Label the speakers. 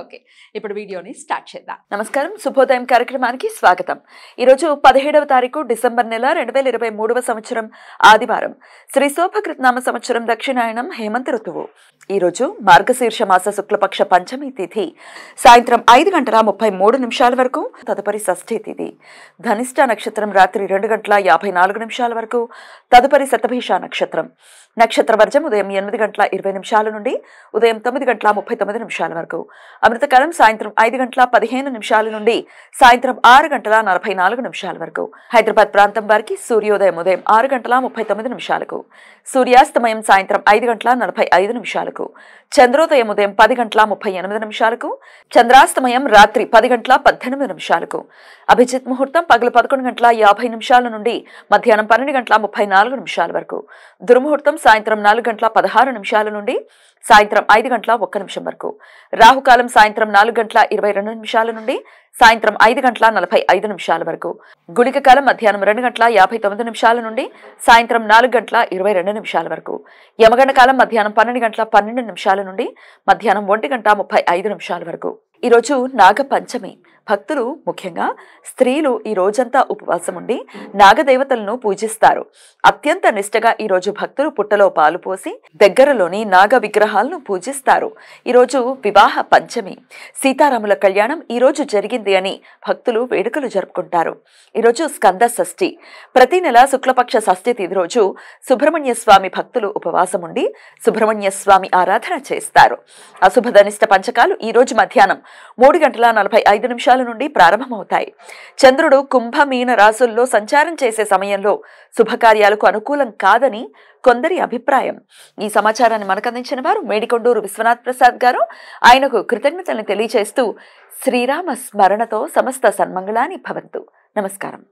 Speaker 1: okay ఇప్పుడు వీడియోని start చేద్దాం నమస్కారం శుభోదయం కార్యక్రమానికి స్వాగతం ఈరోజు పదిహేడవ తారీఖు డిసెంబర్ నెల రెండు వేల ఇరవై మూడవ సంవత్సరం ఆదివారం శ్రీ సోభకృత్నామ సంవత్సరం దక్షిణాయనం హేమంత ఋతువు ఈరోజు మార్గశీర్ష మాస శుక్లపక్ష పంచమి తిథి సాయంత్రం ఐదు గంటల ముప్పై మూడు నిమిషాల వరకు తదుపరి షష్ఠి తిథి ధనిష్ట నక్షత్రం రాత్రి రెండు గంటల యాభై నాలుగు నిమిషాల వరకు తదుపరి శతభీష నక్షత్రం నక్షత్ర వర్జం ఉదయం ఎనిమిది గంటల ఇరవై నిమిషాల నుండి ఉదయం తొమ్మిది గంటల ముప్పై తొమ్మిది నిమిషాల వరకు అమృతకాలం సాయంత్రం ఐదు గంటల పదిహేను నిమిషాల నుండి సాయంత్రం ఆరు గంటల నలభై నాలుగు నిమిషాల వరకు హైదరాబాద్ ప్రాంతం వారికి సూర్యోదయం ఉదయం ఆరు గంటల ముప్పై తొమ్మిది నిమిషాలకు సూర్యాస్తమయం సాయంత్రం ఐదు గంటల నలభై ఐదు నిమిషాలకు చంద్రోదయం ఉదయం పది గంటల ముప్పై ఎనిమిది నిమిషాలకు చంద్రాస్తమయం రాత్రి పది గంటల పద్దెనిమిది నిమిషాలకు అభిజిత్ ముహూర్తం పగలు పదకొండు గంటల యాభై నిమిషాల నుండి మధ్యాహ్నం పన్నెండు గంటల ముప్పై నాలుగు నిమిషాల వరకు దుర్ముహూర్తం సాయంత్రం నాలుగు గంటల పదహారు నిమిషాల నుండి సాయంత్రం ఐదు గంటల ఒక్క నిమిషం వరకు రాహుకాలం సాయంత్రం నాలుగు గంటల ఇరవై రెండు నిమిషాల నుండి సాయంత్రం ఐదు గంటల నలభై ఐదు నిమిషాల వరకు గుళిక కాలం మధ్యాహ్నం రెండు గంటల యాభై తొమ్మిది నిమిషాల నుండి సాయంత్రం నాలుగు గంటల ఇరవై రెండు నిమిషాల వరకు యమగండ కాలం మధ్యాహ్నం పన్నెండు గంటల పన్నెండు నిమిషాల నుండి మధ్యాహ్నం ఒంటి గంట ముప్పై ఐదు నిమిషాల వరకు ఈరోజు నాగపంచమి భక్తులు ముఖ్యంగా స్త్రీలు ఈ రోజంతా ఉపవాసం ఉండి నాగదేవతలను పూజిస్తారు అత్యంత నిష్టగా ఈరోజు భక్తులు పుట్టలో పాలు పోసి దగ్గరలోని నాగ విగ్రహాలను పూజిస్తారు ఈరోజు వివాహ పంచమి సీతారాముల కళ్యాణం ఈరోజు జరిగింది అని భక్తులు వేడుకలు జరుపుకుంటారు ఈరోజు స్కంద షష్ఠి ప్రతి నెల శుక్లపక్ష షష్ఠి తిది రోజు సుబ్రహ్మణ్య స్వామి భక్తులు ఉపవాసం ఉండి సుబ్రహ్మణ్య స్వామి ఆరాధన చేస్తారు అశుభధనిష్ట పంచకాలు ఈరోజు మధ్యాహ్నం మూడు గంటల నలభై ఐదు నిమిషాల నుండి ప్రారంభమవుతాయి చంద్రుడు కుంభ మీన రాసుల్లో సంచారం చేసే సమయంలో శుభకార్యాలకు అనుకూలం కాదని కొందరి అభిప్రాయం ఈ సమాచారాన్ని మనకు అందించిన వారు మేడికొండూరు విశ్వనాథ్ ప్రసాద్ గారు ఆయనకు కృతజ్ఞతలను తెలియజేస్తూ శ్రీరామ స్మరణతో సమస్త సన్మంగళాన్ని భవంతు నమస్కారం